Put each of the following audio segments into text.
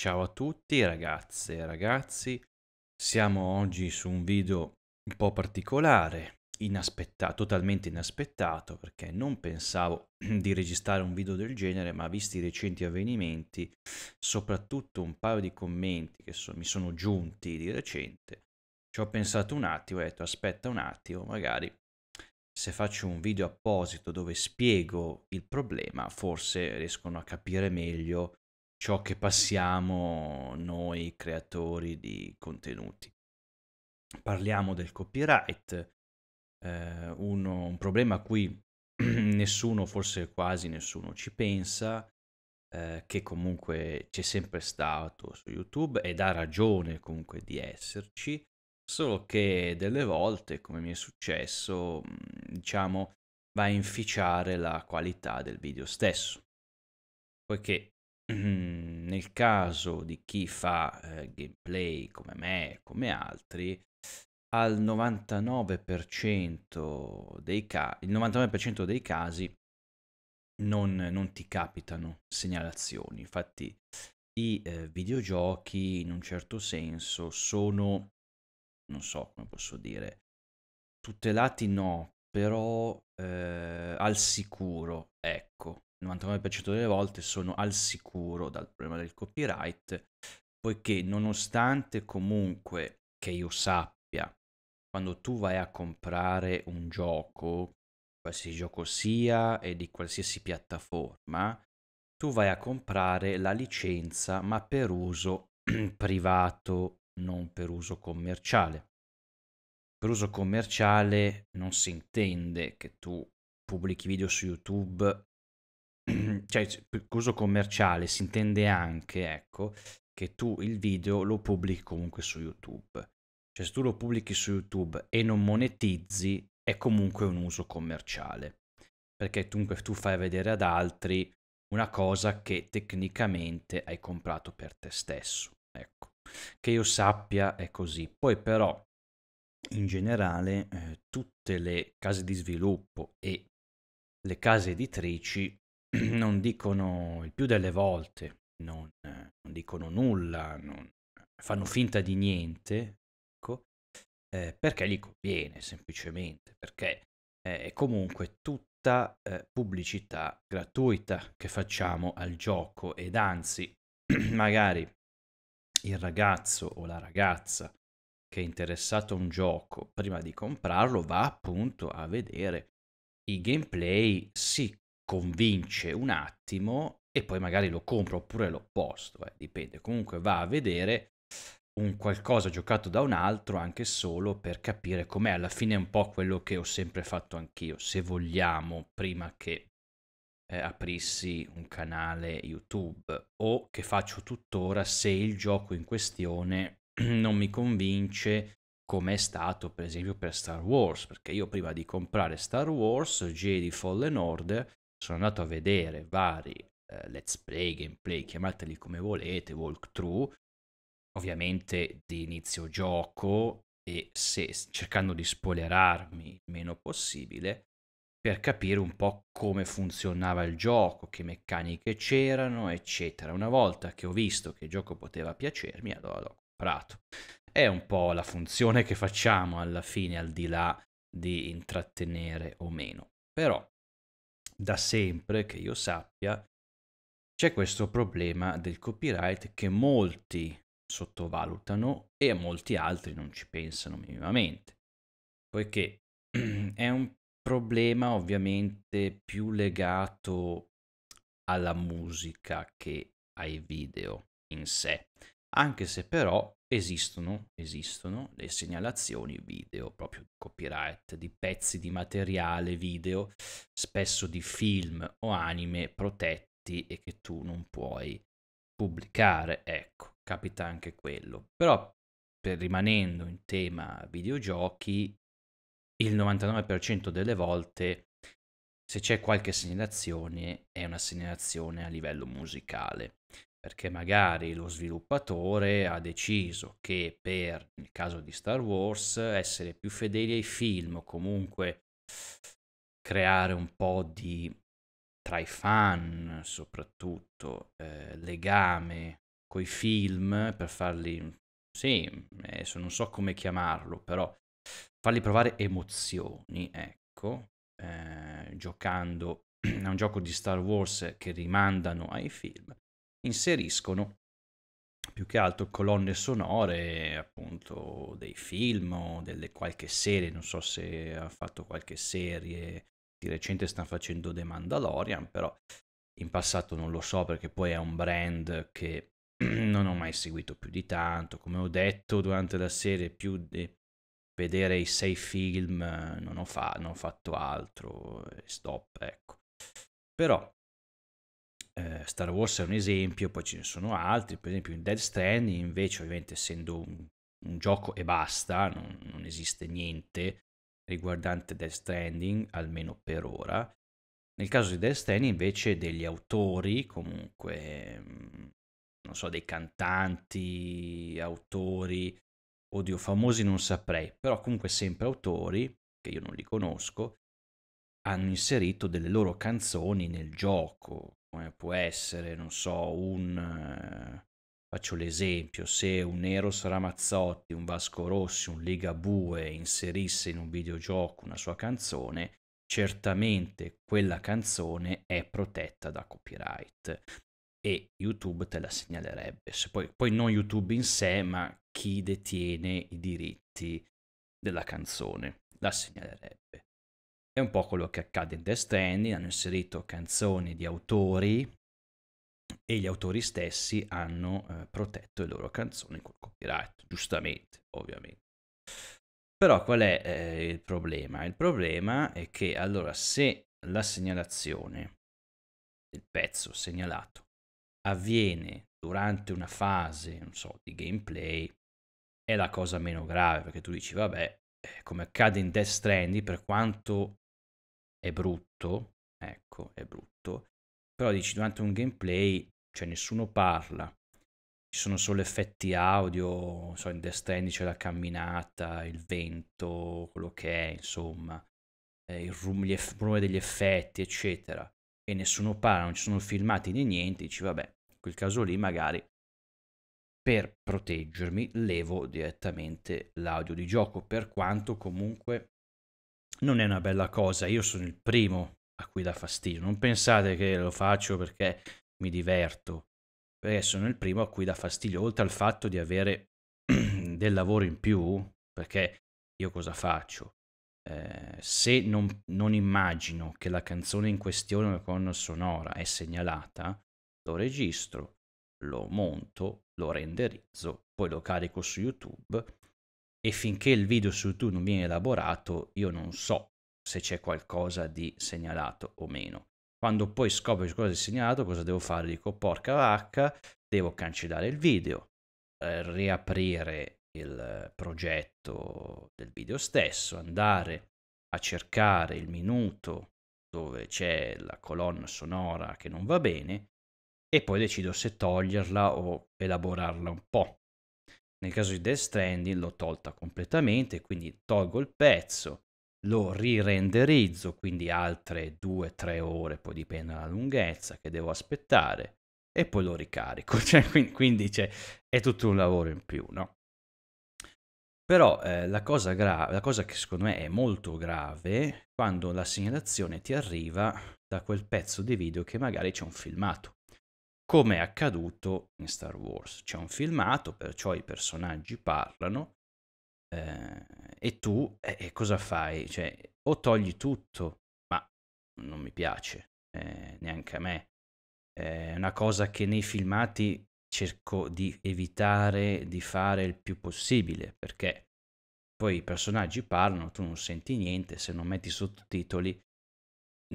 Ciao a tutti ragazze e ragazzi, siamo oggi su un video un po' particolare, inaspettato, totalmente inaspettato, perché non pensavo di registrare un video del genere, ma visti i recenti avvenimenti, soprattutto un paio di commenti che so, mi sono giunti di recente, ci ho pensato un attimo e ho detto aspetta un attimo, magari se faccio un video apposito dove spiego il problema, forse riescono a capire meglio ciò che passiamo noi creatori di contenuti. Parliamo del copyright, eh, uno, un problema a cui nessuno, forse quasi nessuno ci pensa, eh, che comunque c'è sempre stato su YouTube ed ha ragione comunque di esserci, solo che delle volte, come mi è successo, mm, diciamo, va a inficiare la qualità del video stesso, poiché nel caso di chi fa eh, gameplay come me, come altri, al 99% dei, ca- 99% dei casi non, non, ti capitano segnalazioni. Infatti i eh, videogiochi in un certo senso sono, non so come posso dire, tutelati no, però eh, al sicuro, ecco 99% delle volte sono al sicuro dal problema del copyright, poiché nonostante comunque che io sappia, quando tu vai a comprare un gioco, qualsiasi gioco sia e di qualsiasi piattaforma, tu vai a comprare la licenza ma per uso privato, non per uso commerciale. Per uso commerciale non si intende che tu pubblichi video su YouTube cioè per uso commerciale si intende anche, ecco, che tu il video lo pubblichi comunque su YouTube. Cioè se tu lo pubblichi su YouTube e non monetizzi, è comunque un uso commerciale. Perché dunque tu fai vedere ad altri una cosa che tecnicamente hai comprato per te stesso. Ecco, che io sappia è così. Poi però, in generale, eh, tutte le case di sviluppo e le case editrici non dicono il più delle volte, non, non dicono nulla, non, fanno finta di niente, ecco, eh, perché gli conviene semplicemente, perché eh, è comunque tutta eh, pubblicità gratuita che facciamo al gioco ed anzi magari il ragazzo o la ragazza che è interessato a un gioco prima di comprarlo va appunto a vedere i gameplay, si convince un attimo e poi magari lo compro oppure l'opposto, eh, dipende. Comunque va a vedere un qualcosa giocato da un altro anche solo per capire com'è. Alla fine è un po' quello che ho sempre fatto anch'io, se vogliamo, prima che eh, aprissi un canale YouTube o che faccio tuttora se il gioco in questione non mi convince come è stato per esempio per Star Wars, perché io prima di comprare Star Wars, Jedi Fallen Order, sono andato a vedere vari eh, let's play, gameplay, chiamateli come volete, walkthrough, ovviamente di inizio gioco e se, cercando di spoilerarmi il meno possibile per capire un po' come funzionava il gioco, che meccaniche c'erano, eccetera. Una volta che ho visto che il gioco poteva piacermi, allora l'ho comprato. È un po' la funzione che facciamo alla fine, al di là di intrattenere o meno. Però da sempre, che io sappia, c'è questo problema del copyright che molti sottovalutano e molti altri non ci pensano minimamente, poiché è un problema ovviamente più legato alla musica che ai video in sé, anche se però esistono, esistono le segnalazioni video, proprio di copyright, di pezzi di materiale video, spesso di film o anime protetti e che tu non puoi pubblicare. Ecco, capita anche quello. Però, per, rimanendo in tema videogiochi, il 99% delle volte se c'è qualche segnalazione è una segnalazione a livello musicale perché magari lo sviluppatore ha deciso che per, nel caso di Star Wars, essere più fedeli ai film o comunque creare un po' di, tra i fan soprattutto, eh, legame coi film per farli, sì, adesso eh, non so come chiamarlo, però farli provare emozioni, ecco, eh, giocando a un gioco di Star Wars che rimandano ai film inseriscono più che altro colonne sonore appunto dei film o delle qualche serie, non so se ha fatto qualche serie, di recente sta facendo The Mandalorian, però in passato non lo so perché poi è un brand che non ho mai seguito più di tanto, come ho detto durante la serie più di vedere i sei film eh, non ho, fa- non ho fatto altro, eh, stop, ecco. Però eh, Star Wars è un esempio, poi ce ne sono altri, per esempio in Dead Stranding invece ovviamente essendo un, un gioco e basta, non, non, esiste niente riguardante Dead Stranding, almeno per ora. Nel caso di Dead Stranding invece degli autori, comunque, mm, non so, dei cantanti, autori, oddio, famosi non saprei, però comunque sempre autori, che io non li conosco, hanno inserito delle loro canzoni nel gioco, come può essere, non so, un... Eh, faccio l'esempio, se un Eros Ramazzotti, un Vasco Rossi, un Ligabue inserisse in un videogioco una sua canzone, certamente quella canzone è protetta da copyright e YouTube te la segnalerebbe. Poi, poi, non YouTube in sé, ma chi detiene i diritti della canzone la segnalerebbe. È un po' quello che accade in Death Stranding, hanno inserito canzoni di autori e gli autori stessi hanno eh, protetto le loro canzoni col copyright, giustamente, ovviamente. Però qual è eh, il problema? Il problema è che allora se la segnalazione del pezzo segnalato avviene durante una fase, non so, di gameplay, è la cosa meno grave perché tu dici vabbè, eh, come accade in Death Stranding, per quanto è brutto, ecco, è brutto, però dici durante un gameplay, cioè nessuno parla, ci sono solo effetti audio, so, in Death Stranding c'è la camminata, il vento, quello che è, insomma, eh, il rumore degli effetti, eccetera, e nessuno parla, non ci sono filmati né niente, dici vabbè, in quel caso lì magari per proteggermi levo direttamente l'audio di gioco, per quanto comunque non è una bella cosa. Io sono il primo a cui dà fastidio. Non pensate che lo faccio perché mi diverto, perché sono il primo a cui dà fastidio, oltre al fatto di avere del lavoro in più, perché io cosa faccio? Eh, se non, non, immagino che la canzone in questione una colonna sonora è segnalata, lo registro, lo monto, lo renderizzo, poi lo carico su YouTube e finché il video su YouTube non viene elaborato io non so se c'è qualcosa di segnalato o meno. Quando poi scopro che cosa è segnalato, cosa devo fare? Dico porca vacca, devo cancellare il video, eh, riaprire il progetto del video stesso, andare a cercare il minuto dove c'è la colonna sonora che non va bene e poi decido se toglierla o elaborarla un po'. Nel caso di Death Stranding l'ho tolta completamente, quindi tolgo il pezzo, lo rirenderizzo, quindi altre 2-3 ore, poi dipende dalla lunghezza che devo aspettare, e poi lo ricarico. Cioè, quindi, cioè, è tutto un lavoro in più, no? Però eh, la, cosa gra- la cosa che secondo me è molto grave quando la segnalazione ti arriva da quel pezzo di video che magari c'è un filmato come è accaduto in Star Wars. C'è un filmato, perciò i personaggi parlano eh, e tu eh, eh, cosa fai? Cioè, o togli tutto, ma non mi piace, eh, neanche a me. È una cosa che nei filmati cerco di evitare di fare il più possibile, perché poi i personaggi parlano, tu non senti niente, se non metti sottotitoli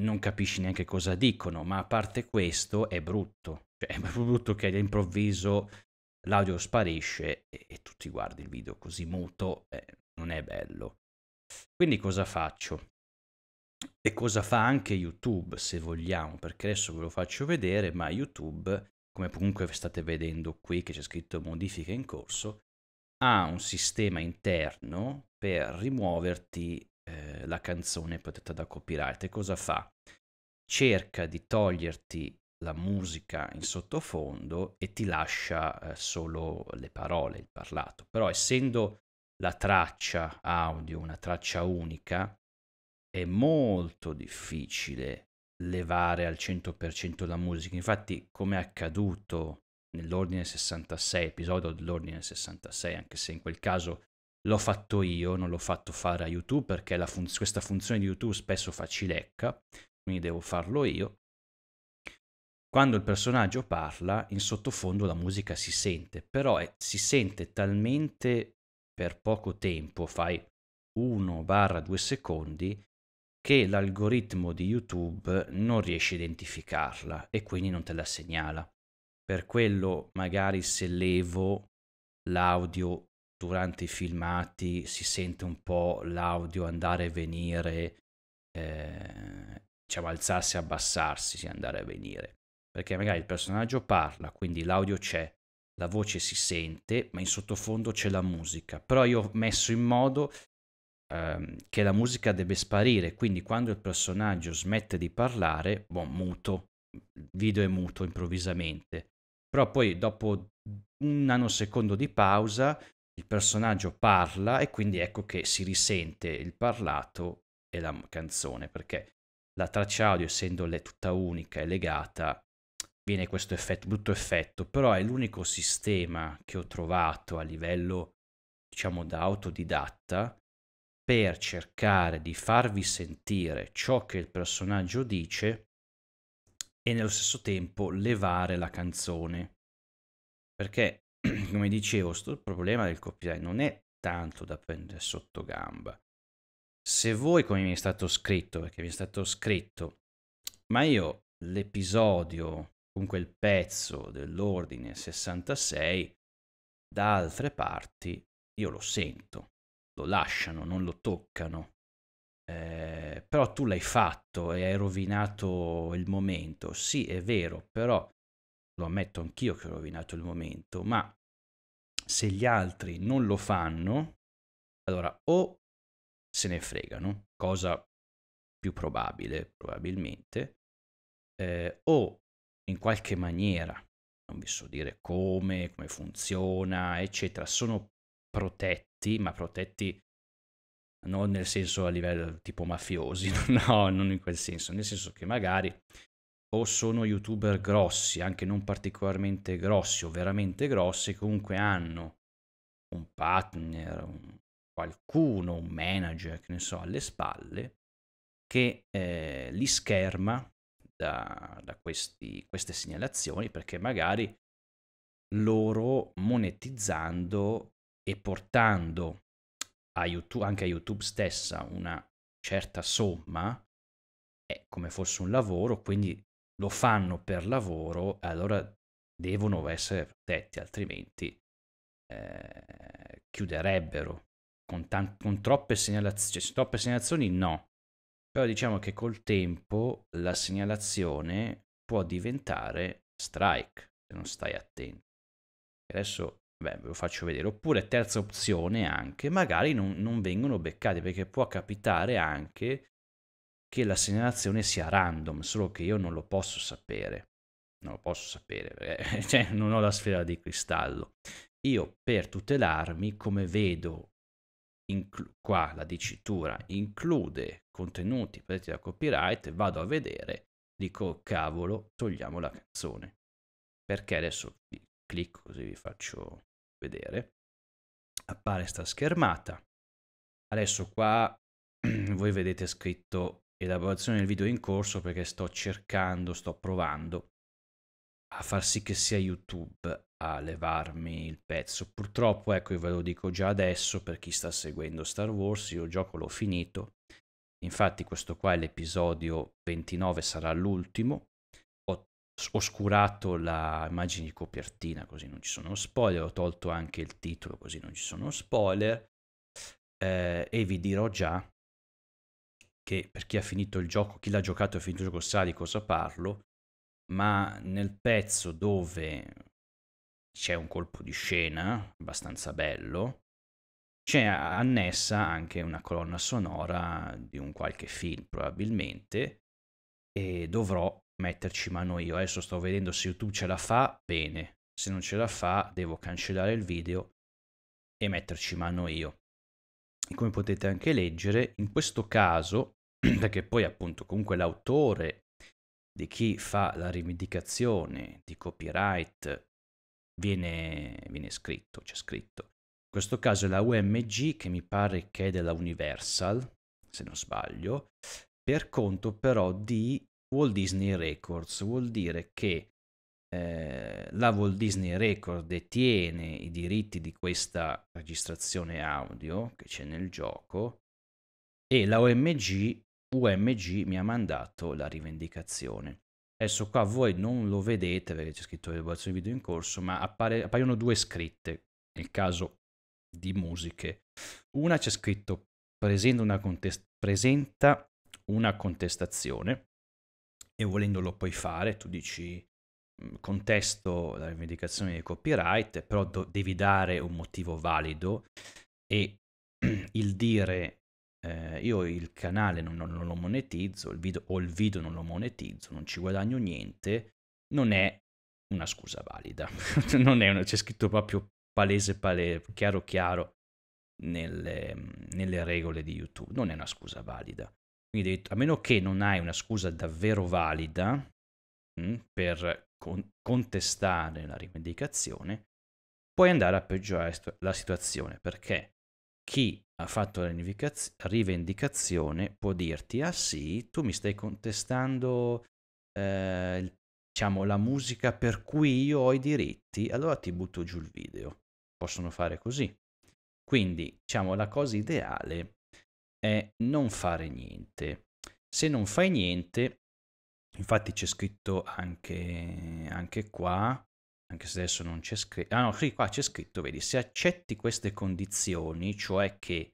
non capisci neanche cosa dicono, ma a parte questo è brutto cioè, è proprio brutto che all'improvviso l'audio sparisce e, e tu ti guardi il video così muto, eh, non è bello. Quindi cosa faccio? E cosa fa anche YouTube, se vogliamo, perché adesso ve lo faccio vedere, ma YouTube, come comunque state vedendo qui che c'è scritto modifica in corso, ha un sistema interno per rimuoverti eh, la canzone protetta da copyright. E cosa fa? Cerca di toglierti la musica in sottofondo e ti lascia eh, solo le parole, il parlato. Però essendo la traccia audio una traccia unica, è molto difficile levare al 100% la musica. Infatti, come è accaduto nell'ordine 66, episodio dell'ordine 66, anche se in quel caso l'ho fatto io, non l'ho fatto fare a YouTube perché fun- questa funzione di YouTube spesso fa cilecca, quindi devo farlo io. Quando il personaggio parla, in sottofondo la musica si sente, però è, si sente talmente per poco tempo, fai 1-2 secondi, che l'algoritmo di YouTube non riesce a identificarla e quindi non te la segnala. Per quello magari se levo l'audio durante i filmati si sente un po' l'audio andare e venire, eh, diciamo alzarsi e abbassarsi, sì, andare e venire perché magari il personaggio parla, quindi l'audio c'è, la voce si sente, ma in sottofondo c'è la musica. Però io ho messo in modo ehm, che la musica deve sparire, quindi quando il personaggio smette di parlare, boh, muto, il video è muto improvvisamente. Però poi dopo un nanosecondo di pausa il personaggio parla e quindi ecco che si risente il parlato e la canzone, perché la traccia audio essendo tutta unica e legata viene questo effetto, brutto effetto, però è l'unico sistema che ho trovato a livello, diciamo, da autodidatta per cercare di farvi sentire ciò che il personaggio dice e nello stesso tempo levare la canzone. Perché, come dicevo, il problema del copyright non è tanto da prendere sotto gamba. Se voi, come mi è stato scritto, perché mi è stato scritto, ma io l'episodio con quel pezzo dell'ordine 66, da altre parti io lo sento, lo lasciano, non lo toccano. Eh, però tu l'hai fatto e hai rovinato il momento. Sì, è vero, però lo ammetto anch'io che ho rovinato il momento, ma se gli altri non lo fanno, allora o se ne fregano, cosa più probabile probabilmente, eh, o in qualche maniera, non vi so dire come, come funziona, eccetera, sono protetti, ma protetti non nel senso a livello tipo mafiosi, no, non in quel senso, nel senso che magari o sono youtuber grossi, anche non particolarmente grossi o veramente grossi, comunque hanno un partner, un qualcuno, un manager, che ne so, alle spalle, che eh, li scherma da, da questi, queste segnalazioni perché magari loro monetizzando e portando a YouTube, anche a YouTube stessa una certa somma, è come fosse un lavoro, quindi lo fanno per lavoro, allora devono essere protetti, altrimenti eh, chiuderebbero. Con, tan- con troppe, segnalazioni, cioè, troppe segnalazioni no, però diciamo che col tempo la segnalazione può diventare strike se non stai attento. Adesso beh, ve lo faccio vedere. Oppure terza opzione anche, magari non, non vengono beccati perché può capitare anche che la segnalazione sia random, solo che io non lo posso sapere. Non lo posso sapere, perché, cioè, non ho la sfera di cristallo. Io per tutelarmi, come vedo in, qua la dicitura include contenuti presi da copyright, vado a vedere, dico cavolo, togliamo la canzone. Perché adesso clicco così vi faccio vedere. Appare sta schermata. Adesso qua voi vedete scritto elaborazione del video in corso perché sto cercando, sto provando a far sì che sia YouTube a levarmi il pezzo. Purtroppo, ecco, io ve lo dico già adesso per chi sta seguendo Star Wars, io il gioco l'ho finito Infatti questo qua è l'episodio 29, sarà l'ultimo. Ho oscurato la immagine di copertina così non ci sono spoiler, ho tolto anche il titolo così non ci sono spoiler. Eh, e vi dirò già che per chi ha finito il gioco, chi l'ha giocato e ha finito il gioco sa di cosa parlo, ma nel pezzo dove c'è un colpo di scena abbastanza bello, c'è annessa anche una colonna sonora di un qualche film probabilmente e dovrò metterci mano io. Adesso sto vedendo se YouTube ce la fa, bene, se non ce la fa devo cancellare il video e metterci mano io. E come potete anche leggere, in questo caso, perché poi appunto comunque l'autore di chi fa la rivendicazione di copyright viene, viene scritto, c'è scritto questo caso è la UMG che mi pare che è della Universal, se non sbaglio, per conto però di Walt Disney Records, vuol dire che eh, la Walt Disney Records detiene i diritti di questa registrazione audio che c'è nel gioco e la OMG, UMG mi ha mandato la rivendicazione. Adesso qua voi non lo vedete perché c'è scritto evaluazione video in corso, ma appare, appaiono due scritte nel caso di musiche. Una c'è scritto presenta una, contest- presenta una contestazione e volendolo lo puoi fare, tu dici mm, contesto la rivendicazione di copyright, però do- devi dare un motivo valido e il dire eh, io il canale non, non lo monetizzo il video, o il video non lo monetizzo, non ci guadagno niente, non è una scusa valida, non è una, c'è scritto proprio palese, palese chiaro, chiaro nelle, nelle regole di YouTube. Non è una scusa valida. Quindi, a meno che non hai una scusa davvero valida mh, mm, per con- contestare la rivendicazione, puoi andare a peggiorare la situazione perché chi ha fatto la rivendicazione può dirti: Ah sì, tu mi stai contestando eh, diciamo, la musica per cui io ho i diritti, allora ti butto giù il video possono fare così. Quindi, diciamo, la cosa ideale è non fare niente. Se non fai niente, infatti c'è scritto anche, anche qua, anche se adesso non c'è scritto, ah no, qui qua c'è scritto, vedi, se accetti queste condizioni, cioè che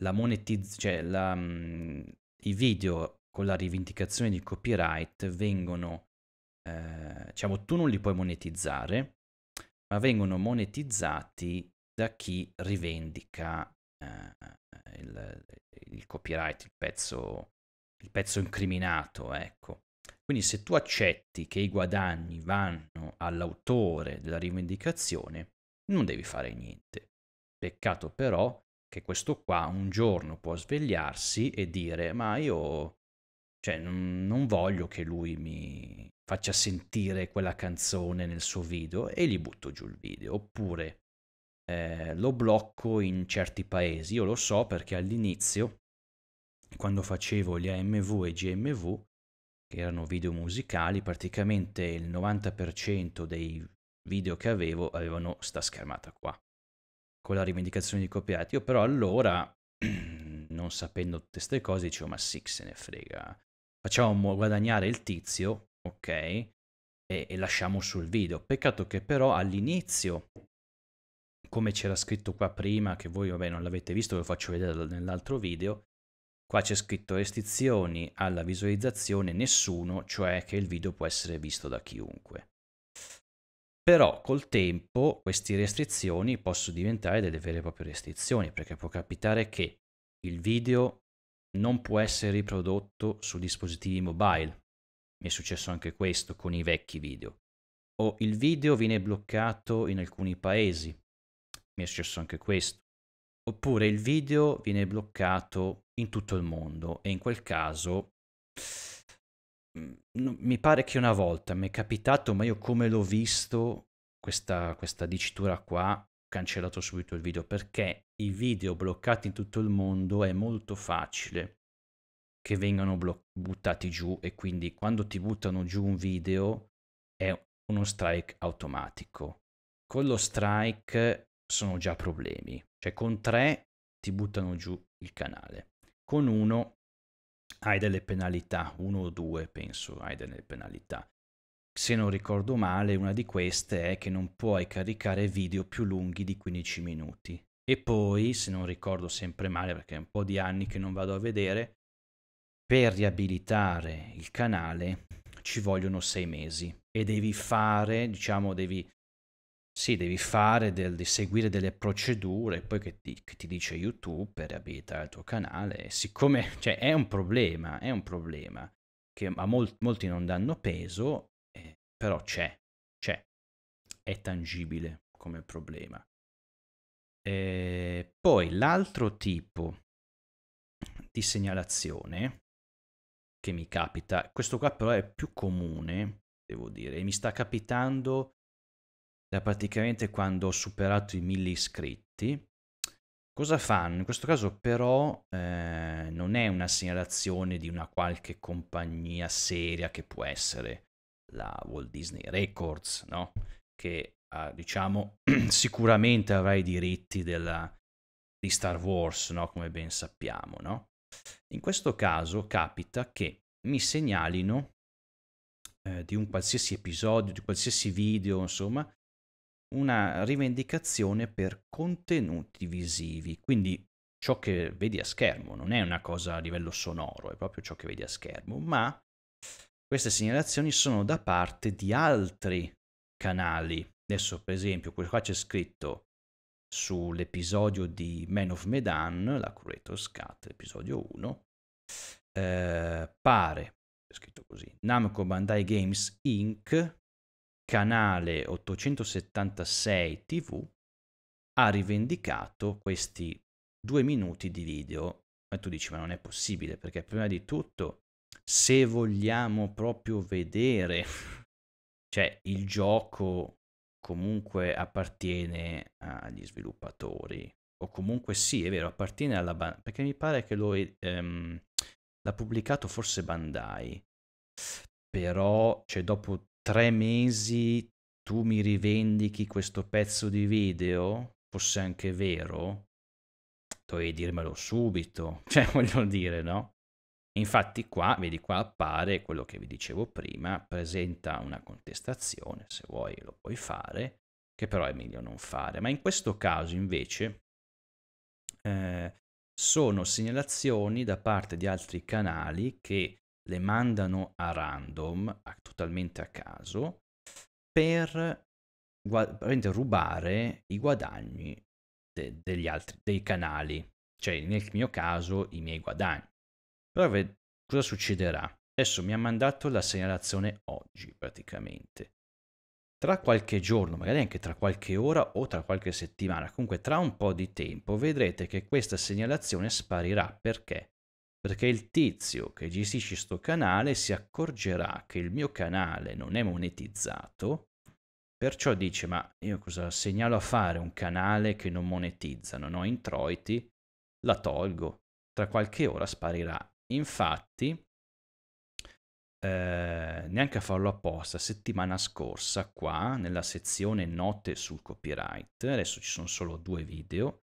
la monetizzazione, cioè la, mhmm, i video con la rivendicazione di copyright vengono, eh, diciamo, tu non li puoi monetizzare, ma vengono monetizzati da chi rivendica eh, il, il, copyright, il pezzo, il pezzo incriminato, ecco. Quindi se tu accetti che i guadagni vanno all'autore della rivendicazione, non devi fare niente. Peccato però che questo qua un giorno può svegliarsi e dire ma io cioè, non, non voglio che lui mi, faccia sentire quella canzone nel suo video e gli butto giù il video. Oppure eh, lo blocco in certi paesi. Io lo so perché all'inizio, quando facevo gli AMV e GMV, che erano video musicali, praticamente il 90% dei video che avevo avevano sta schermata qua, con la rivendicazione di copyright. Io però allora, non sapendo tutte queste cose, dicevo ma sì, se ne frega. Facciamo guadagnare il tizio ok? E, e lasciamo sul video. Peccato che però all'inizio, come c'era scritto qua prima, che voi vabbè non l'avete visto, ve lo faccio vedere nell'altro video, qua c'è scritto restrizioni alla visualizzazione nessuno, cioè che il video può essere visto da chiunque. Però col tempo queste restrizioni possono diventare delle vere e proprie restrizioni, perché può capitare che il video non può essere riprodotto su dispositivi mobile, mi è successo anche questo con i vecchi video, o il video viene bloccato in alcuni paesi, mi è successo anche questo, oppure il video viene bloccato in tutto il mondo e in quel caso mm, mi pare che una volta mi è capitato, ma io come l'ho visto questa, questa dicitura qua, ho cancellato subito il video perché i video bloccati in tutto il mondo è molto facile che vengano blo- buttati giù e quindi quando ti buttano giù un video è uno strike automatico. Con lo strike sono già problemi, cioè con tre ti buttano giù il canale, con uno hai delle penalità, uno o due penso hai delle penalità. Se non ricordo male, una di queste è che non puoi caricare video più lunghi di 15 minuti. E poi, se non ricordo sempre male, perché è un po' di anni che non vado a vedere, per riabilitare il canale ci vogliono sei mesi e devi fare, diciamo, devi, sì, devi fare del, di seguire delle procedure poi che ti, che ti, dice YouTube per riabilitare il tuo canale. Siccome cioè, è un problema, è un problema che a mol, molti non danno peso, eh, però c'è, c'è, è tangibile come problema. E eh, poi l'altro tipo di segnalazione che mi capita. Questo qua però è più comune, devo dire, e mi sta capitando da praticamente quando ho superato i 1000 iscritti. Cosa fanno? In questo caso però eh, non è una segnalazione di una qualche compagnia seria che può essere la Walt Disney Records, no? Che ah, diciamo sicuramente avrà i diritti della, di Star Wars, no? Come ben sappiamo, no? In questo caso capita che mi segnalino eh, di un qualsiasi episodio, di qualsiasi video, insomma, una rivendicazione per contenuti visivi. Quindi ciò che vedi a schermo non è una cosa a livello sonoro, è proprio ciò che vedi a schermo, ma queste segnalazioni sono da parte di altri canali. Adesso, per esempio, qua c'è scritto sull'episodio di Man of Medan, la Creator's Cut, episodio 1, eh, pare, è scritto così, Namco Bandai Games Inc., canale 876 TV, ha rivendicato questi due minuti di video. Ma tu dici, ma non è possibile, perché prima di tutto, se vogliamo proprio vedere, cioè il gioco comunque appartiene agli sviluppatori, o comunque sì, è vero, appartiene alla... Ban- perché mi pare che lo, ehm, l'ha pubblicato forse Bandai, però cioè, dopo tre mesi tu mi rivendichi questo pezzo di video, forse anche vero, dovevi dirmelo subito, cioè voglio dire, no? Infatti qua, vedi qua appare quello che vi dicevo prima, presenta una contestazione, se vuoi lo puoi fare, che però è meglio non fare. Ma in questo caso invece eh, sono segnalazioni da parte di altri canali che le mandano a random, a, totalmente a caso, per guad- rubare i guadagni de- degli altri, dei canali, cioè nel mio caso i miei guadagni. Però ved- cosa succederà? Adesso mi ha mandato la segnalazione oggi praticamente. Tra qualche giorno, magari anche tra qualche ora o tra qualche settimana, comunque tra un po' di tempo, vedrete che questa segnalazione sparirà. Perché? Perché il tizio che gestisce questo canale si accorgerà che il mio canale non è monetizzato, perciò dice ma io cosa segnalo a fare un canale che non monetizza, non ho introiti, la tolgo, tra qualche ora sparirà Infatti, eh, neanche a farlo apposta, settimana scorsa qua nella sezione note sul copyright, adesso ci sono solo due video,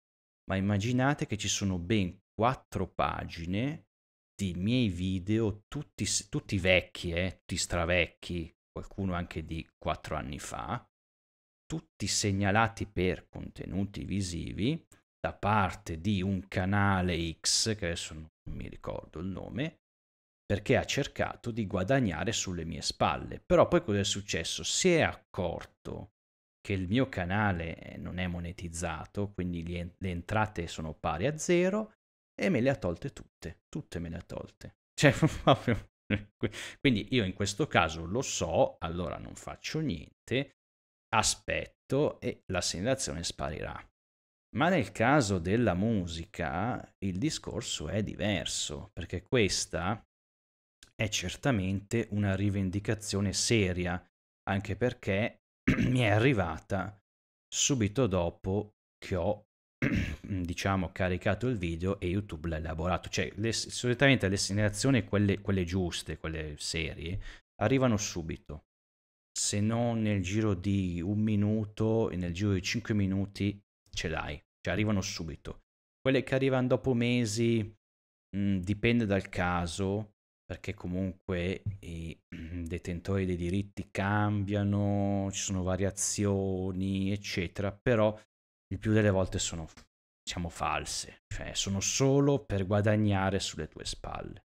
ma immaginate che ci sono ben quattro pagine di miei video, tutti, tutti vecchi, eh, tutti stravecchi, qualcuno anche di quattro anni fa, tutti segnalati per contenuti visivi da parte di un canale X, che adesso non mi ricordo il nome, perché ha cercato di guadagnare sulle mie spalle. Però poi cosa è successo? Si è accorto che il mio canale eh, non è monetizzato, quindi le entrate sono pari a zero e me le ha tolte tutte, tutte me le ha tolte. Cioè, proprio... Quindi io in questo caso lo so, allora non faccio niente, aspetto e la segnalazione sparirà. Ma nel caso della musica il discorso è diverso, perché questa è certamente una rivendicazione seria, anche perché mi è arrivata subito dopo che ho diciamo caricato il video e YouTube l'ha elaborato cioè le, solitamente le segnalazioni quelle, quelle giuste quelle serie arrivano subito se non nel giro di un minuto e nel giro di cinque minuti ce l'hai cioè arrivano subito. Quelle che arrivano dopo mesi mh, mm, dipende dal caso, perché comunque i mm, detentori dei diritti cambiano, ci sono variazioni, eccetera, però il più delle volte sono diciamo false, cioè sono solo per guadagnare sulle tue spalle.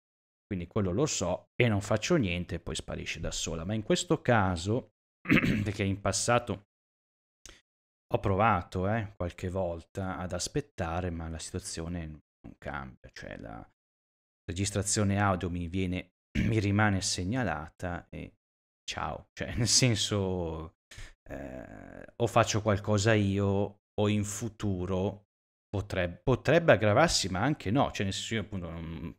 Quindi quello lo so e non faccio niente e poi sparisce da sola, ma in questo caso perché in passato ho provato eh, qualche volta ad aspettare, ma la situazione non cambia, cioè la registrazione audio mi, viene, mi rimane segnalata e ciao, cioè nel senso eh, o faccio qualcosa io o in futuro potrebbe, potrebbe aggravarsi, ma anche no, cioè nel senso io appunto non,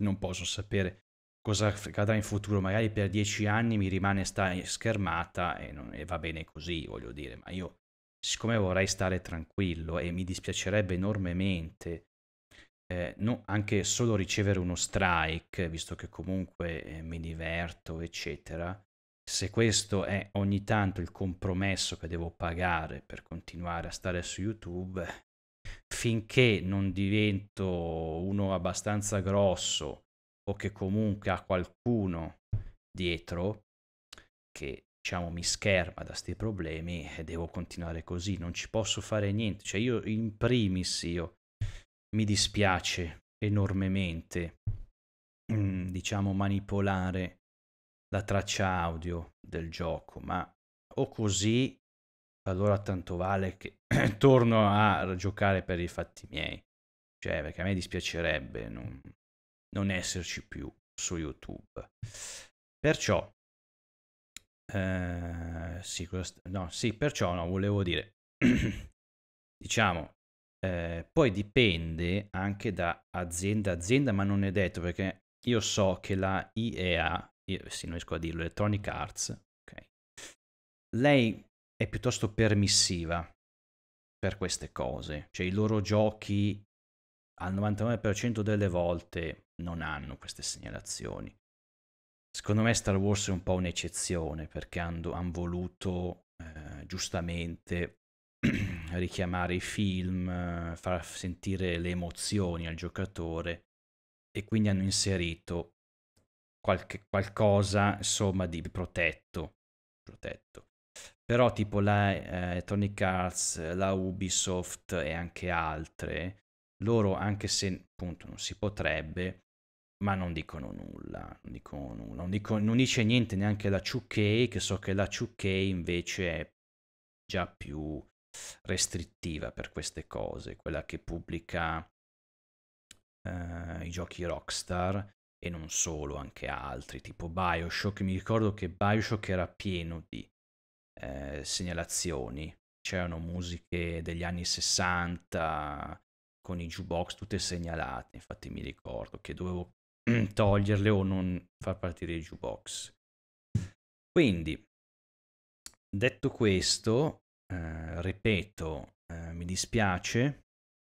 non posso sapere cosa accadrà in futuro, magari per dieci anni mi rimane sta schermata e, non, e va bene così, voglio dire, ma io siccome vorrei stare tranquillo e mi dispiacerebbe enormemente eh, no, anche solo ricevere uno strike, visto che comunque eh, mi diverto, eccetera, se questo è ogni tanto il compromesso che devo pagare per continuare a stare su YouTube, finché non divento uno abbastanza grosso o che comunque ha qualcuno dietro che diciamo, mi scherma da questi problemi e devo continuare così, non ci posso fare niente. Cioè io in primis io mi dispiace enormemente, mm, diciamo, manipolare la traccia audio del gioco, ma o così, allora tanto vale che torno a giocare per i fatti miei. Cioè, perché a me dispiacerebbe non, non esserci più su YouTube. Perciò eh, sì, no, sì, perciò no, volevo dire, diciamo, eh, poi dipende anche da azienda a azienda, ma non è detto perché io so che la IEA, io, sì, non riesco a dirlo, Electronic Arts, okay, lei è piuttosto permissiva per queste cose, cioè i loro giochi al 99% delle volte non hanno queste segnalazioni. Secondo me Star Wars è un po' un'eccezione perché hanno, han voluto eh, giustamente richiamare i film, eh, far sentire le emozioni al giocatore e quindi hanno inserito qualche, qualcosa insomma di protetto. protetto. Però tipo la eh, Tonic Arts, la Ubisoft e anche altre, loro anche se appunto non si potrebbe, ma non dicono nulla, non dicono nulla, non, dico, non dice niente neanche la 2K, che so che la 2K invece è già più restrittiva per queste cose, quella che pubblica eh, i giochi Rockstar e non solo, anche altri, tipo Bioshock, mi ricordo che Bioshock era pieno di eh, segnalazioni, c'erano musiche degli anni 60 con i jukebox tutte segnalate, infatti mi ricordo che dovevo Mm, toglierle o non far partire i jukebox. Quindi, detto questo, eh, ripeto, eh, mi dispiace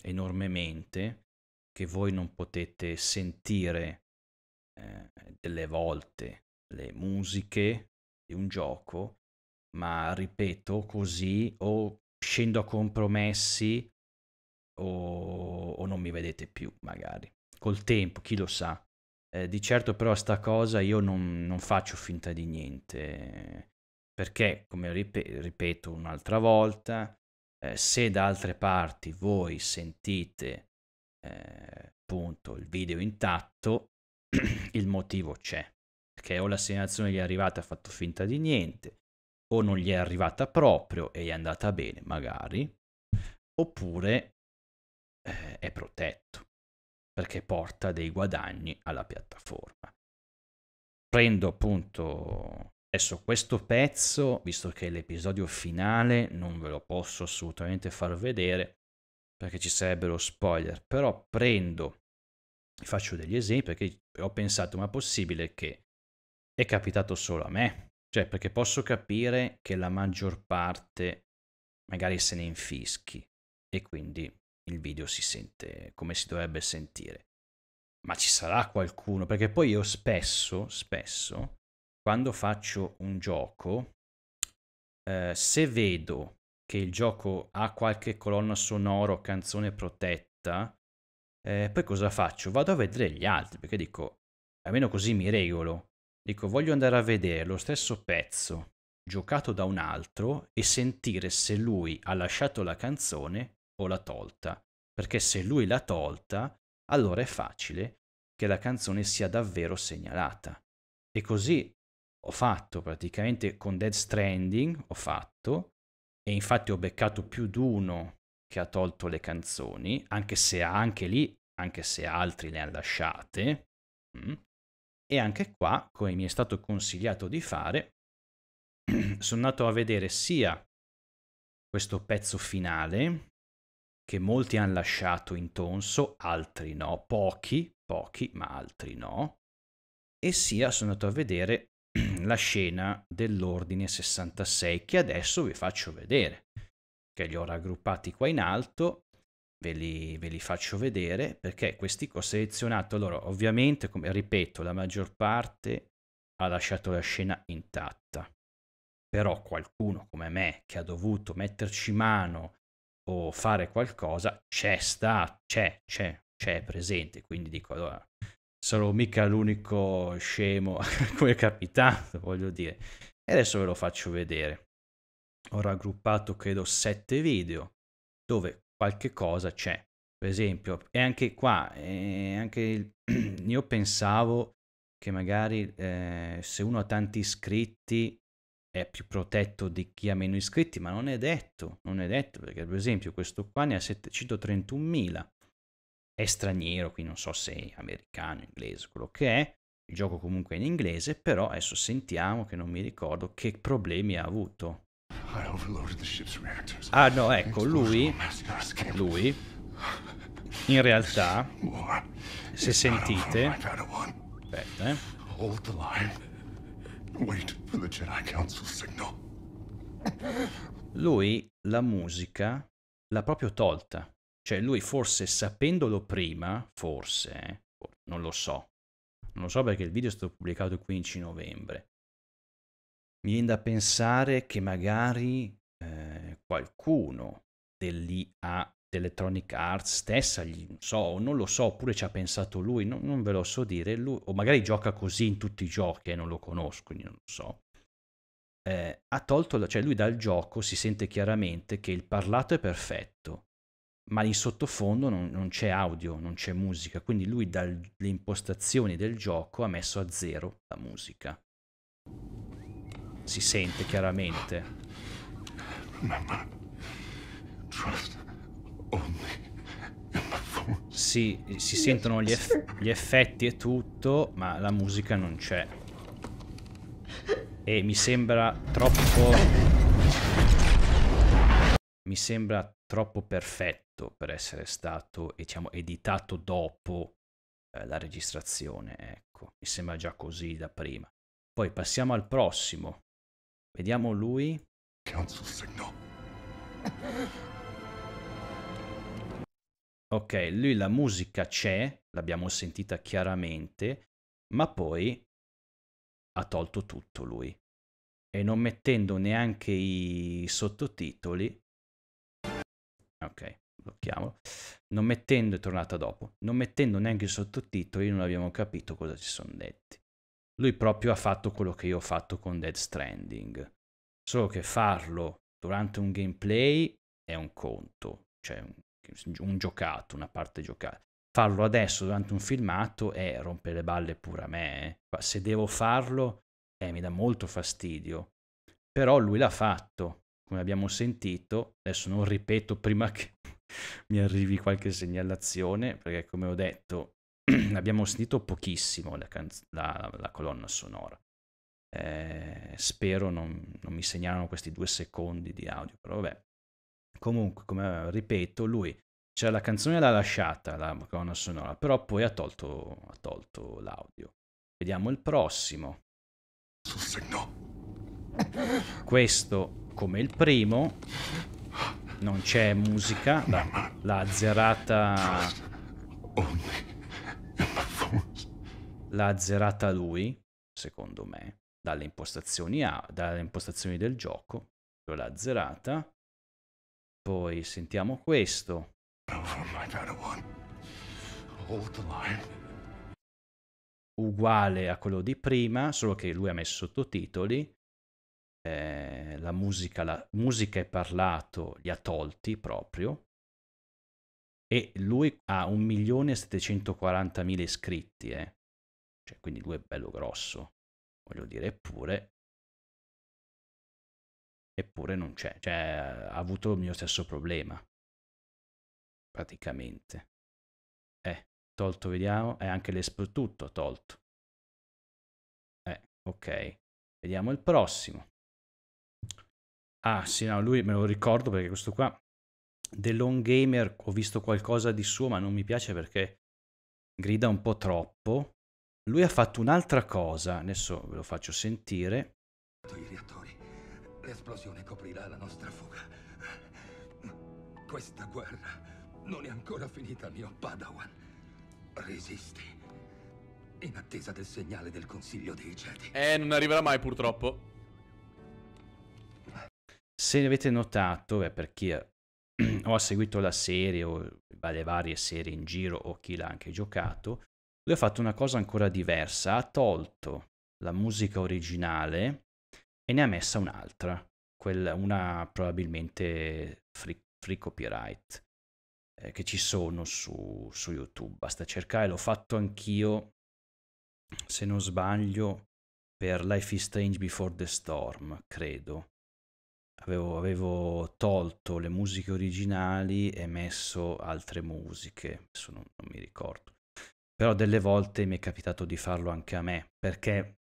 enormemente che voi non potete sentire eh, delle volte le musiche di un gioco, ma ripeto così o scendo a compromessi o, o non mi vedete più magari. Col tempo, chi lo sa, eh, di certo però sta cosa io non, non faccio finta di niente, perché, come ripet- ripeto un'altra volta, eh, se da altre parti voi sentite eh, appunto il video intatto, il motivo c'è, perché o la segnalazione gli è arrivata e ha fatto finta di niente, o non gli è arrivata proprio e gli è andata bene magari, oppure eh, è protetto perché porta dei guadagni alla piattaforma. Prendo appunto adesso questo pezzo, visto che l'episodio finale non ve lo posso assolutamente far vedere perché ci sarebbero spoiler, però prendo, faccio degli esempi perché ho pensato ma è possibile che è capitato solo a me? Cioè perché posso capire che la maggior parte magari se ne infischi e quindi il video si sente come si dovrebbe sentire. Ma ci sarà qualcuno, perché poi io spesso, spesso, quando faccio un gioco, eh, se vedo che il gioco ha qualche colonna sonora o canzone protetta, eh, poi cosa faccio? Vado a vedere gli altri, perché dico, almeno così mi regolo. Dico, voglio andare a vedere lo stesso pezzo giocato da un altro e sentire se lui ha lasciato la canzone o l'ha tolta, perché se lui l'ha tolta, allora è facile che la canzone sia davvero segnalata. E così ho fatto praticamente con Dead Stranding, ho fatto, e infatti ho beccato più di uno che ha tolto le canzoni, anche se anche lì, anche se altri le hanno lasciate. Mm, e anche qua, come mi è stato consigliato di fare, sono andato a vedere sia questo pezzo finale, che molti hanno lasciato in tonso, altri no, pochi, pochi, ma altri no, e sia sono andato a vedere la scena dell'ordine 66 che adesso vi faccio vedere, che li ho raggruppati qua in alto, ve li, ve li faccio vedere perché questi ho selezionato, allora ovviamente come ripeto la maggior parte ha lasciato la scena intatta, però qualcuno come me che ha dovuto metterci mano o fare qualcosa c'è, sta, c'è, c'è, c'è presente. Quindi dico, allora, sono mica l'unico scemo come è capitato, voglio dire. E adesso ve lo faccio vedere. Ho raggruppato, credo, sette video dove qualche cosa c'è. Per esempio, e anche qua, anche il, io pensavo che magari eh, se uno ha tanti iscritti è più protetto di chi ha meno iscritti, ma non è detto, non è detto, perché per esempio questo qua ne ha 731.000, è straniero, qui non so se è americano, inglese, quello che è, il gioco comunque è in inglese, però adesso sentiamo che non mi ricordo che problemi ha avuto. Ah no, ecco, lui, lui, in realtà, se sentite, aspetta, eh. Lui la musica l'ha proprio tolta. Cioè lui forse sapendolo prima, forse, eh, boh, non lo so. Non lo so perché il video è stato pubblicato il 15 novembre. Mi viene da pensare che magari eh, qualcuno dell'IA Electronic Arts stessa, gli, non, so, non lo so, oppure ci ha pensato lui, non, non ve lo so dire, lui, o magari gioca così in tutti i giochi e eh, non lo conosco, quindi non lo so. Eh, ha tolto, cioè lui dal gioco si sente chiaramente che il parlato è perfetto, ma in sottofondo non, non c'è audio, non c'è musica, quindi lui dalle impostazioni del gioco ha messo a zero la musica. Si sente chiaramente. Mamma, trust sì, si sentono gli, eff gli effetti e tutto, ma la musica non c'è. E mi sembra troppo... Mi sembra troppo perfetto per essere stato, diciamo, editato dopo eh, la registrazione, ecco. Mi sembra già così da prima. Poi passiamo al prossimo. Vediamo lui. Council signal. Ok, lui la musica c'è, l'abbiamo sentita chiaramente, ma poi ha tolto tutto lui. E non mettendo neanche i sottotitoli... Ok, blocchiamo. Non mettendo, è tornata dopo, non mettendo neanche i sottotitoli non abbiamo capito cosa ci sono detti. Lui proprio ha fatto quello che io ho fatto con Dead Stranding. Solo che farlo durante un gameplay è un conto, cioè un giocato, una parte giocata. Farlo adesso durante un filmato è rompere le balle pure a me. Eh. Se devo farlo, eh, mi dà molto fastidio. Però lui l'ha fatto, come abbiamo sentito. Adesso non ripeto prima che mi arrivi qualche segnalazione, perché come ho detto, abbiamo sentito pochissimo la, canz- la, la colonna sonora. Eh, spero non, non mi segnalano questi due secondi di audio, però vabbè. Comunque, come ripeto, lui cioè la canzone l'ha lasciata la colonna sonora, però poi ha tolto, ha tolto l'audio. Vediamo il prossimo. Questo, come il primo, non c'è musica, l'ha, l'ha azzerata. L'ha azzerata lui, secondo me, dalle impostazioni, a, dalle impostazioni del gioco. L'ha azzerata. Poi sentiamo questo. Uguale a quello di prima, solo che lui ha messo sottotitoli. Eh, la musica, la musica e parlato li ha tolti proprio. E lui ha 1.740.000 iscritti, eh. cioè, quindi lui è bello grosso. Voglio dire, eppure eppure non c'è, cioè ha avuto il mio stesso problema, praticamente. Eh, tolto, vediamo, è eh, anche l'esplosivo, tutto tolto. Eh, ok, vediamo il prossimo. Ah sì, no, lui me lo ricordo perché questo qua, The Long Gamer, ho visto qualcosa di suo ma non mi piace perché grida un po' troppo. Lui ha fatto un'altra cosa, adesso ve lo faccio sentire. I reattori esplosione coprirà la nostra fuga. Questa guerra non è ancora finita, mio Padawan. Resisti. In attesa del segnale del Consiglio dei Jedi. Eh, non arriverà mai purtroppo. Se avete notato, è per chi o ha seguito la serie o le varie serie in giro o chi l'ha anche giocato, lui ha fatto una cosa ancora diversa, ha tolto la musica originale e ne ha messa un'altra, quella, una probabilmente free, free copyright eh, che ci sono su, su YouTube. Basta cercare, l'ho fatto anch'io, se non sbaglio, per Life is Strange Before the Storm, credo. Avevo, avevo, tolto le musiche originali e messo altre musiche, adesso non, non, mi ricordo. Però delle volte mi è capitato di farlo anche a me, perché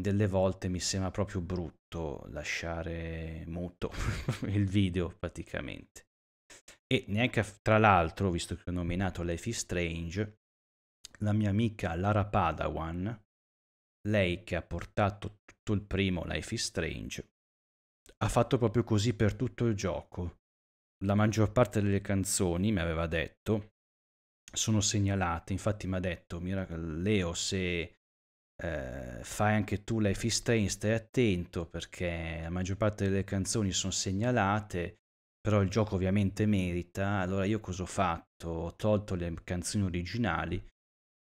delle volte mi sembra proprio brutto lasciare muto il video praticamente. E neanche, tra l'altro, visto che ho nominato Life is Strange, la mia amica Lara Padawan, lei che ha portato tutto il primo Life is Strange, ha fatto proprio così per tutto il gioco. La maggior parte delle canzoni, mi aveva detto, sono segnalate, infatti mi ha detto, Leo, se eh, fai anche tu Life is Train, stai attento perché la maggior parte delle canzoni sono segnalate, però il gioco ovviamente merita, allora io cosa ho fatto? Ho tolto le canzoni originali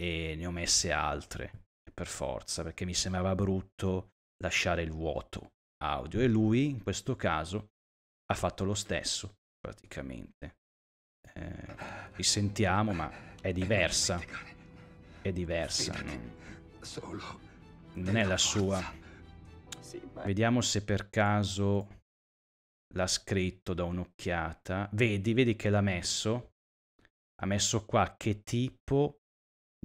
e ne ho messe altre, per forza, perché mi sembrava brutto lasciare il vuoto audio e lui in questo caso ha fatto lo stesso praticamente. Eh, risentiamo ma è diversa, è diversa. No? solo. non è la sua. Vediamo se per caso l'ha scritto da un'occhiata. Vedi, vedi che l'ha messo. Ha messo qua che tipo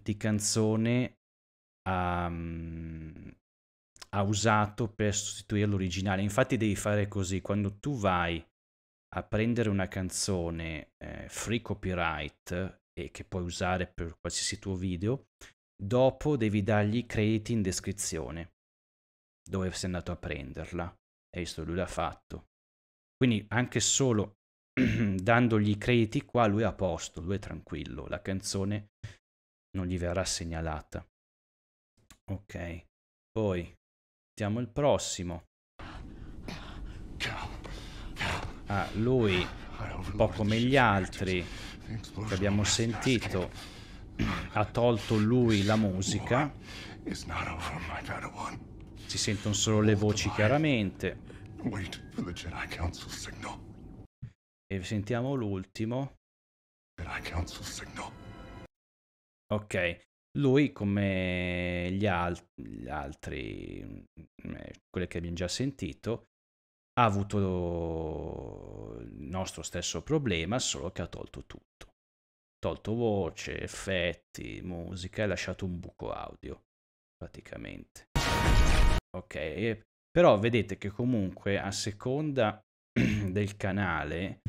di canzone ha, mm, ha usato per sostituire l'originale. Infatti devi fare così, quando tu vai a prendere una canzone eh, free copyright eh, e che puoi usare per qualsiasi tuo video, Dopo devi dargli i crediti in descrizione, dove sei andato a prenderla. E visto lui l'ha fatto. Quindi anche solo dandogli i crediti qua lui è a posto, lui è tranquillo, la canzone non gli verrà segnalata. Ok, poi mettiamo il prossimo. Ah, lui, un po' come gli altri che abbiamo sentito, ha tolto lui la musica. Si sentono solo le voci chiaramente. E sentiamo l'ultimo. Ok, lui come gli, al- gli altri, mm, eh, quelli che abbiamo già sentito, ha avuto il nostro stesso problema, solo che ha tolto tutto tolto voce, effetti, musica e lasciato un buco audio, praticamente. Ok, però vedete che comunque a seconda del canale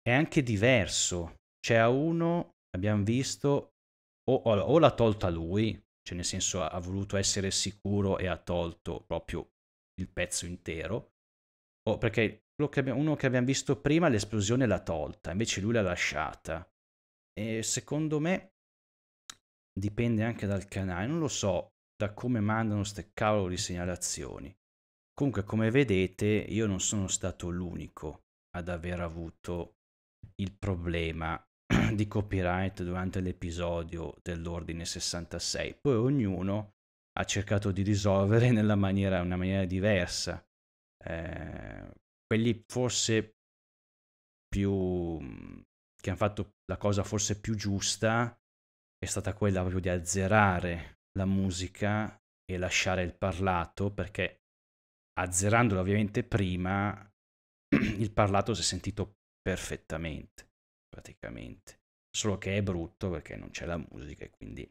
è anche diverso. C'è cioè, a uno, abbiamo visto, o, o, o l'ha tolta lui, cioè nel senso ha, ha voluto essere sicuro e ha tolto proprio il pezzo intero, o perché che abbiamo, uno che abbiamo visto prima l'esplosione l'ha tolta, invece lui l'ha lasciata. E secondo me dipende anche dal canale, non lo so da come mandano queste cavolo di segnalazioni. Comunque, come vedete, io non sono stato l'unico ad aver avuto il problema di copyright durante l'episodio dell'ordine 66. Poi ognuno ha cercato di risolvere nella maniera, una maniera diversa. Eh, quelli forse più che hanno fatto la cosa forse più giusta è stata quella proprio di azzerare la musica e lasciare il parlato, perché azzerandola ovviamente prima, il parlato si è sentito perfettamente, praticamente. Solo che è brutto perché non c'è la musica e quindi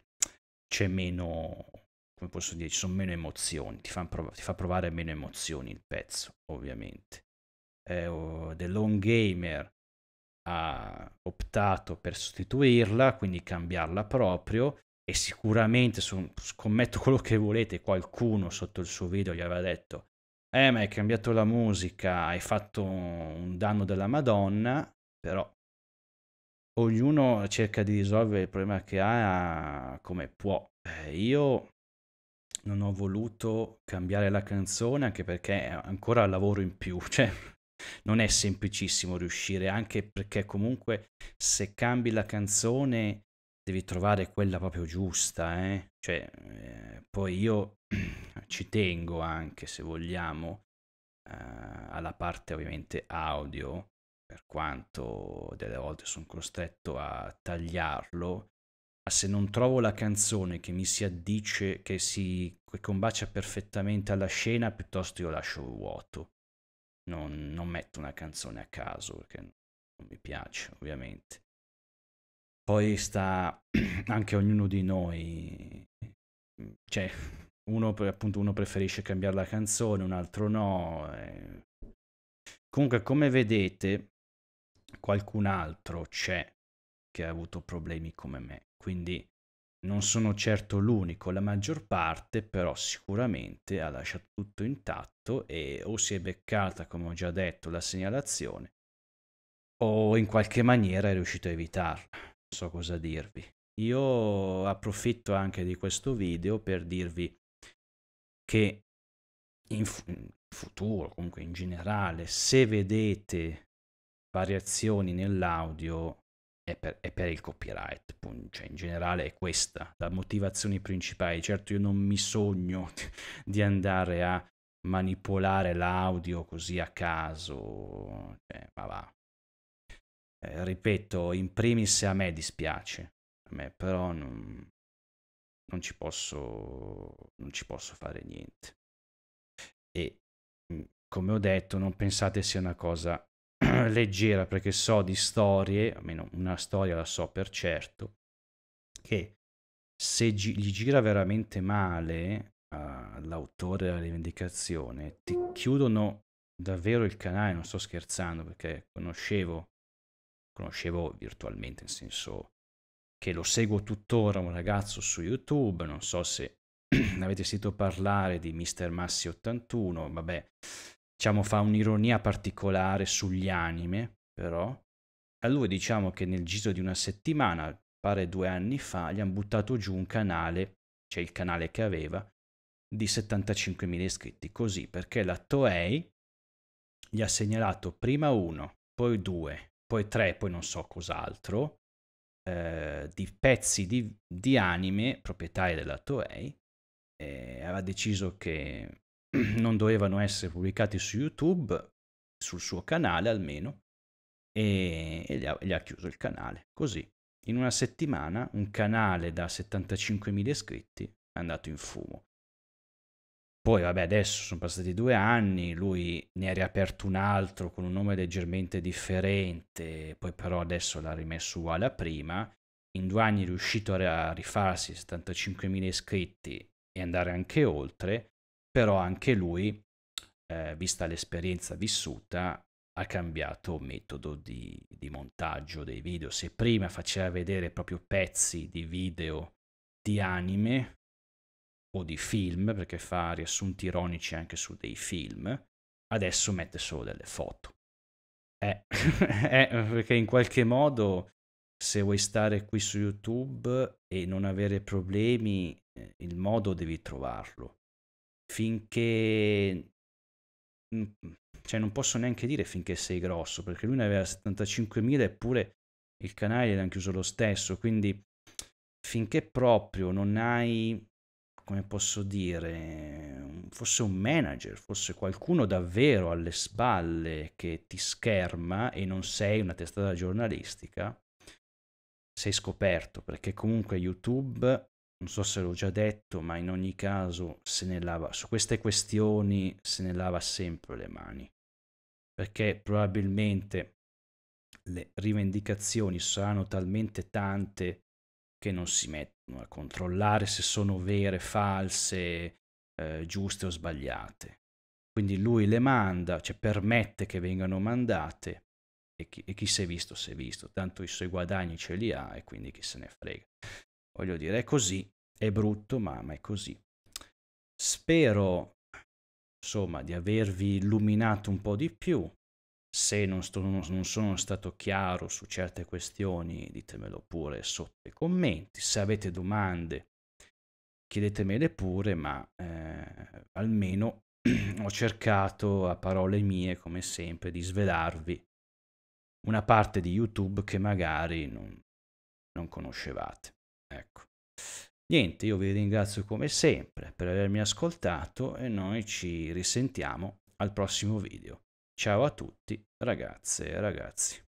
c'è meno, come posso dire, ci sono meno emozioni, ti fa, prov- ti fa provare meno emozioni il pezzo, ovviamente. Eh, oh, The Long Gamer, ha optato per sostituirla, quindi cambiarla proprio e sicuramente su, scommetto quello che volete, qualcuno sotto il suo video gli aveva detto eh ma hai cambiato la musica, hai fatto un danno della Madonna, però ognuno cerca di risolvere il problema che ha come può. Eh, io non ho voluto cambiare la canzone anche perché è ancora lavoro in più, cioè non è semplicissimo riuscire, anche perché comunque se cambi la canzone devi trovare quella proprio giusta, eh? Cioè, eh, poi io ci tengo anche, se vogliamo, eh, alla parte ovviamente audio, per quanto delle volte sono costretto a tagliarlo, ma se non trovo la canzone che mi si addice, che si che combacia perfettamente alla scena, piuttosto io lascio vuoto non, non metto una canzone a caso perché non mi piace ovviamente. Poi sta anche ognuno di noi, mm, cioè uno, appunto, uno preferisce cambiare la canzone, un altro no. Eh. Comunque come vedete qualcun altro c'è che ha avuto problemi come me, quindi non sono certo l'unico, la maggior parte però sicuramente ha lasciato tutto intatto e o si è beccata, come ho già detto, la segnalazione o in qualche maniera è riuscito a evitarla. Non so cosa dirvi. Io approfitto anche di questo video per dirvi che in, fu- in futuro, comunque in generale, se vedete variazioni nell'audio è per, è per il copyright, cioè in generale è questa la motivazione principale. Certo io non mi sogno di andare a manipolare l'audio così a caso, cioè, ma va. Eh, ripeto, in primis a me dispiace, a me però non, non, ci, posso, non ci posso fare niente. E come ho detto, non pensate sia una cosa leggera perché so di storie, almeno una storia la so per certo, che se gi- gli gira veramente male eh, l'autore della rivendicazione, ti chiudono davvero il canale, non sto scherzando perché conoscevo, conoscevo virtualmente, nel senso che lo seguo tuttora un ragazzo su YouTube, non so se avete sentito parlare di Mr. Massi 81, vabbè, diciamo, fa un'ironia particolare sugli anime, però. A lui diciamo che nel giro di una settimana, pare due anni fa, gli hanno buttato giù un canale, cioè il canale che aveva, di 75.000 iscritti. Così, perché la Toei gli ha segnalato prima uno, poi due, poi tre, poi non so cos'altro, eh, di pezzi di, di anime, proprietari della Toei, e aveva deciso che non dovevano essere pubblicati su YouTube, sul suo canale almeno, e, e gli, ha, gli, ha, chiuso il canale. Così, in una settimana, un canale da 75.000 iscritti è andato in fumo. Poi, vabbè, adesso sono passati due anni, lui ne ha riaperto un altro con un nome leggermente differente, poi però adesso l'ha rimesso uguale a prima. In due anni è riuscito a rifarsi 75.000 iscritti e andare anche oltre però anche lui, eh, vista l'esperienza vissuta, ha cambiato metodo di, di, montaggio dei video. Se prima faceva vedere proprio pezzi di video di anime o di film, perché fa riassunti ironici anche su dei film, adesso mette solo delle foto. Eh, eh perché in qualche modo se vuoi stare qui su YouTube e non avere problemi, eh, il modo devi trovarlo finché mhmm, cioè non posso neanche dire finché sei grosso perché lui ne aveva 75.000 eppure il canale l'hanno chiuso lo stesso quindi finché proprio non hai come posso dire fosse un manager fosse qualcuno davvero alle spalle che ti scherma e non sei una testata giornalistica sei scoperto perché comunque YouTube non so se l'ho già detto, ma in ogni caso se ne lava, su queste questioni se ne lava sempre le mani, perché probabilmente le rivendicazioni saranno talmente tante che non si mettono a controllare se sono vere, false, eh, giuste o sbagliate. Quindi lui le manda, cioè permette che vengano mandate e chi, e chi si è visto si è visto, tanto i suoi guadagni ce li ha e quindi chi se ne frega. Voglio dire, è così, è brutto, ma, ma è così. Spero, insomma, di avervi illuminato un po' di più. Se non, sto, non, sono stato chiaro su certe questioni, ditemelo pure sotto i commenti. Se avete domande, chiedetemele pure, ma eh, almeno ho cercato a parole mie, come sempre, di svelarvi una parte di YouTube che magari non, non conoscevate. Ecco. Niente, io vi ringrazio come sempre per avermi ascoltato e noi ci risentiamo al prossimo video. Ciao a tutti ragazze e ragazzi.